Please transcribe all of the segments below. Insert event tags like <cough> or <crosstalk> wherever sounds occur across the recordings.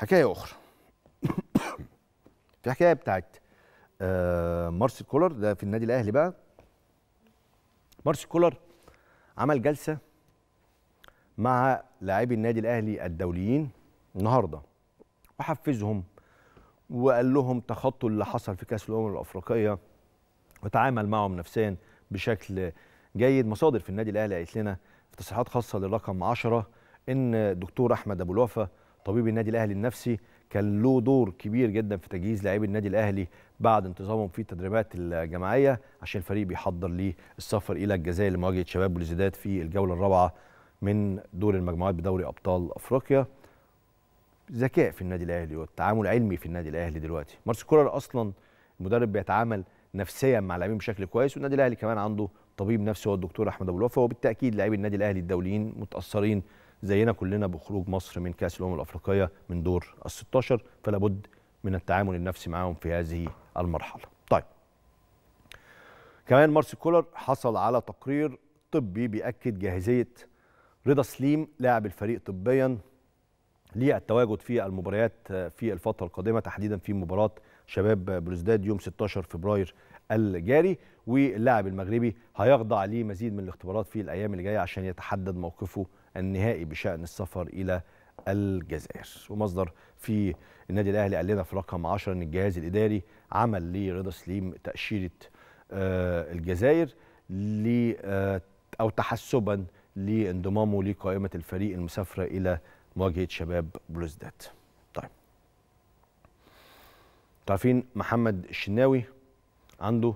حكايه اخرى <coughs> في حكايه بتاعت آه، مارسيل كولر ده في النادي الاهلي بقى مارسيل كولر عمل جلسه مع لاعبي النادي الاهلي الدوليين النهارده وحفزهم وقال لهم تخطوا اللي حصل في كاس الامم الافريقيه وتعامل معهم نفسيا بشكل جيد مصادر في النادي الاهلي قالت لنا في تصريحات خاصه للرقم 10 ان دكتور احمد ابو الوفا طبيب النادي الاهلي النفسي كان له دور كبير جدا في تجهيز لاعبي النادي الاهلي بعد انتظامهم في التدريبات الجماعيه عشان الفريق بيحضر للسفر الى الجزائر لمواجهه شباب بلوزداد في الجوله الرابعه من دور المجموعات بدوري ابطال افريقيا ذكاء في النادي الاهلي والتعامل علمي في النادي الاهلي دلوقتي مارس كولر اصلا المدرب بيتعامل نفسيا مع اللاعبين بشكل كويس والنادي الاهلي كمان عنده طبيب نفسي هو الدكتور احمد ابو الوفا وبالتاكيد لاعبي النادي الاهلي الدوليين متاثرين زينا كلنا بخروج مصر من كاس الامم الافريقيه من دور ال 16 فلا بد من التعامل النفسي معاهم في هذه المرحله. طيب كمان مارسيل كولر حصل على تقرير طبي بيأكد جاهزيه رضا سليم لاعب الفريق طبيا للتواجد في المباريات في الفتره القادمه تحديدا في مباراه شباب بلوزداد يوم 16 فبراير الجاري واللاعب المغربي هيخضع لمزيد من الاختبارات في الايام اللي جايه عشان يتحدد موقفه النهائي بشأن السفر إلى الجزائر ومصدر في النادي الأهلي قال لنا في رقم 10 أن الجهاز الإداري عمل لرضا سليم تأشيرة آه، الجزائر آه، أو تحسبا لانضمامه لقائمة الفريق المسافرة إلى مواجهة شباب بلوزداد طيب عارفين محمد الشناوي عنده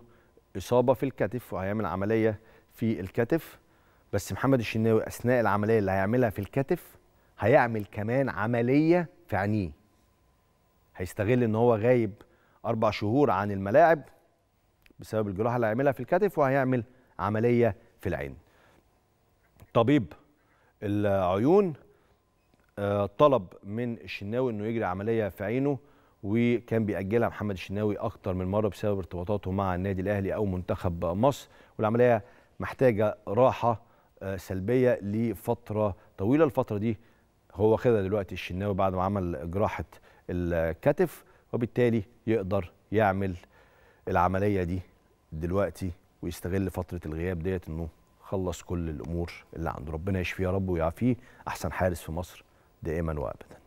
إصابة في الكتف وهيعمل عملية في الكتف بس محمد الشناوي اثناء العمليه اللي هيعملها في الكتف هيعمل كمان عمليه في عينيه هيستغل ان هو غايب اربع شهور عن الملاعب بسبب الجراحه اللي هيعملها في الكتف وهيعمل عمليه في العين طبيب العيون آه، طلب من الشناوي انه يجري عمليه في عينه وكان بيأجلها محمد الشناوي أكتر من مرة بسبب ارتباطاته مع النادي الأهلي أو منتخب مصر والعملية محتاجة راحة سلبيه لفتره طويله الفتره دي هو واخدها دلوقتي الشناوي بعد ما عمل جراحه الكتف وبالتالي يقدر يعمل العمليه دي دلوقتي ويستغل فتره الغياب ديت انه خلص كل الامور اللي عنده ربنا يشفيه يا رب ويعافيه احسن حارس في مصر دائما وابدا